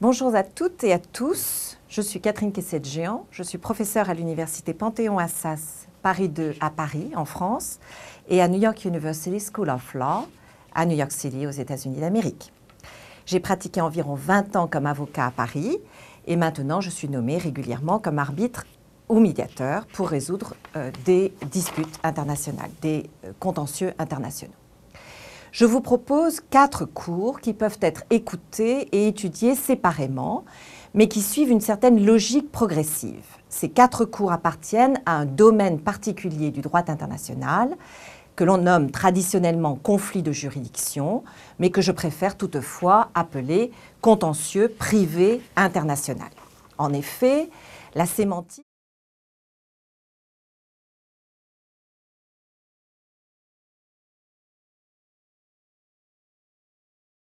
Bonjour à toutes et à tous. Je suis Catherine kesset géant Je suis professeure à l'université Panthéon-Assas Paris 2 à Paris, en France, et à New York University School of Law à New York City, aux États-Unis d'Amérique. J'ai pratiqué environ 20 ans comme avocat à Paris et maintenant je suis nommée régulièrement comme arbitre ou médiateur pour résoudre euh, des disputes internationales, des euh, contentieux internationaux je vous propose quatre cours qui peuvent être écoutés et étudiés séparément, mais qui suivent une certaine logique progressive. Ces quatre cours appartiennent à un domaine particulier du droit international que l'on nomme traditionnellement conflit de juridiction, mais que je préfère toutefois appeler contentieux privé international. En effet, la sémantique